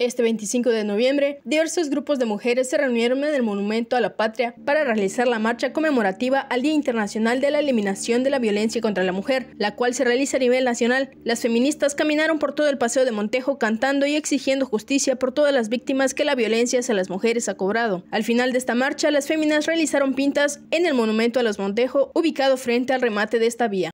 Este 25 de noviembre, diversos grupos de mujeres se reunieron en el Monumento a la Patria para realizar la marcha conmemorativa al Día Internacional de la Eliminación de la Violencia contra la Mujer, la cual se realiza a nivel nacional. Las feministas caminaron por todo el Paseo de Montejo cantando y exigiendo justicia por todas las víctimas que la violencia hacia las mujeres ha cobrado. Al final de esta marcha, las féminas realizaron pintas en el Monumento a los Montejo, ubicado frente al remate de esta vía.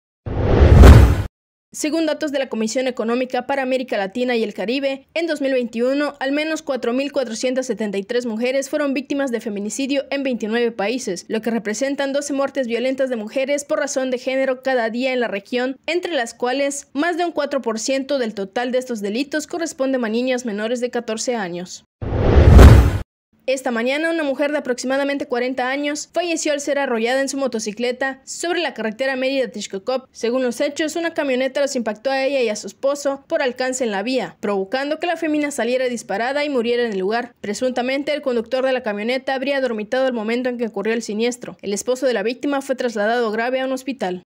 Según datos de la Comisión Económica para América Latina y el Caribe, en 2021 al menos 4.473 mujeres fueron víctimas de feminicidio en 29 países, lo que representan 12 muertes violentas de mujeres por razón de género cada día en la región, entre las cuales más de un 4% del total de estos delitos corresponde a niñas menores de 14 años. Esta mañana una mujer de aproximadamente 40 años falleció al ser arrollada en su motocicleta sobre la carretera Mérida-Tishkokop. Según los hechos, una camioneta los impactó a ella y a su esposo por alcance en la vía, provocando que la femina saliera disparada y muriera en el lugar. Presuntamente el conductor de la camioneta habría dormitado al momento en que ocurrió el siniestro. El esposo de la víctima fue trasladado grave a un hospital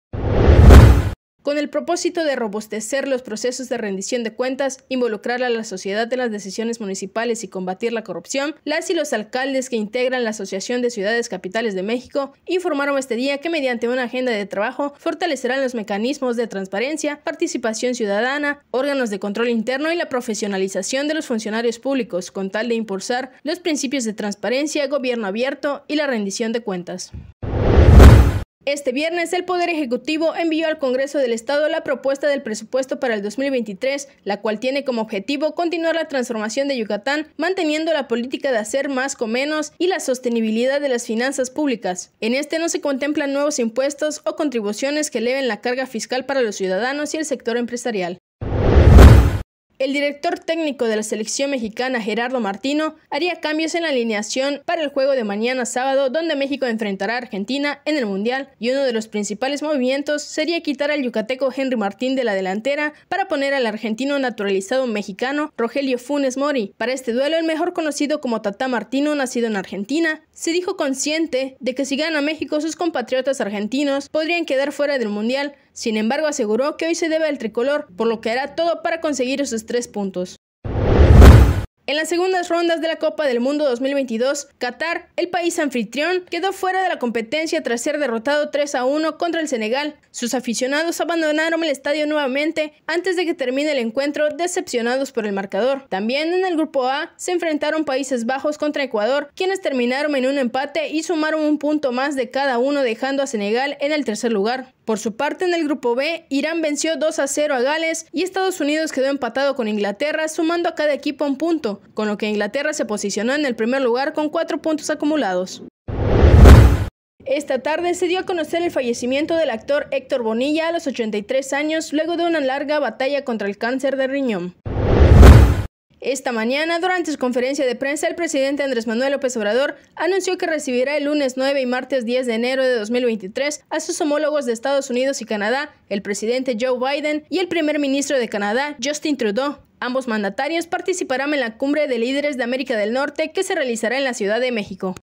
con el propósito de robustecer los procesos de rendición de cuentas, involucrar a la sociedad en las decisiones municipales y combatir la corrupción, las y los alcaldes que integran la Asociación de Ciudades Capitales de México informaron este día que mediante una agenda de trabajo fortalecerán los mecanismos de transparencia, participación ciudadana, órganos de control interno y la profesionalización de los funcionarios públicos con tal de impulsar los principios de transparencia, gobierno abierto y la rendición de cuentas. Este viernes, el Poder Ejecutivo envió al Congreso del Estado la propuesta del presupuesto para el 2023, la cual tiene como objetivo continuar la transformación de Yucatán, manteniendo la política de hacer más con menos y la sostenibilidad de las finanzas públicas. En este no se contemplan nuevos impuestos o contribuciones que eleven la carga fiscal para los ciudadanos y el sector empresarial. El director técnico de la selección mexicana Gerardo Martino haría cambios en la alineación para el juego de mañana sábado donde México enfrentará a Argentina en el Mundial y uno de los principales movimientos sería quitar al yucateco Henry Martín de la delantera para poner al argentino naturalizado mexicano Rogelio Funes Mori. Para este duelo el mejor conocido como Tata Martino nacido en Argentina se dijo consciente de que si gana México sus compatriotas argentinos podrían quedar fuera del Mundial sin embargo, aseguró que hoy se debe al tricolor, por lo que hará todo para conseguir esos tres puntos. En las segundas rondas de la Copa del Mundo 2022, Qatar, el país anfitrión, quedó fuera de la competencia tras ser derrotado 3 a 1 contra el Senegal. Sus aficionados abandonaron el estadio nuevamente antes de que termine el encuentro, decepcionados por el marcador. También en el grupo A se enfrentaron Países Bajos contra Ecuador, quienes terminaron en un empate y sumaron un punto más de cada uno, dejando a Senegal en el tercer lugar. Por su parte, en el grupo B, Irán venció 2 a 0 a Gales y Estados Unidos quedó empatado con Inglaterra, sumando a cada equipo un punto, con lo que Inglaterra se posicionó en el primer lugar con cuatro puntos acumulados. Esta tarde se dio a conocer el fallecimiento del actor Héctor Bonilla a los 83 años luego de una larga batalla contra el cáncer de riñón. Esta mañana, durante su conferencia de prensa, el presidente Andrés Manuel López Obrador anunció que recibirá el lunes 9 y martes 10 de enero de 2023 a sus homólogos de Estados Unidos y Canadá, el presidente Joe Biden y el primer ministro de Canadá, Justin Trudeau. Ambos mandatarios participarán en la cumbre de líderes de América del Norte que se realizará en la Ciudad de México.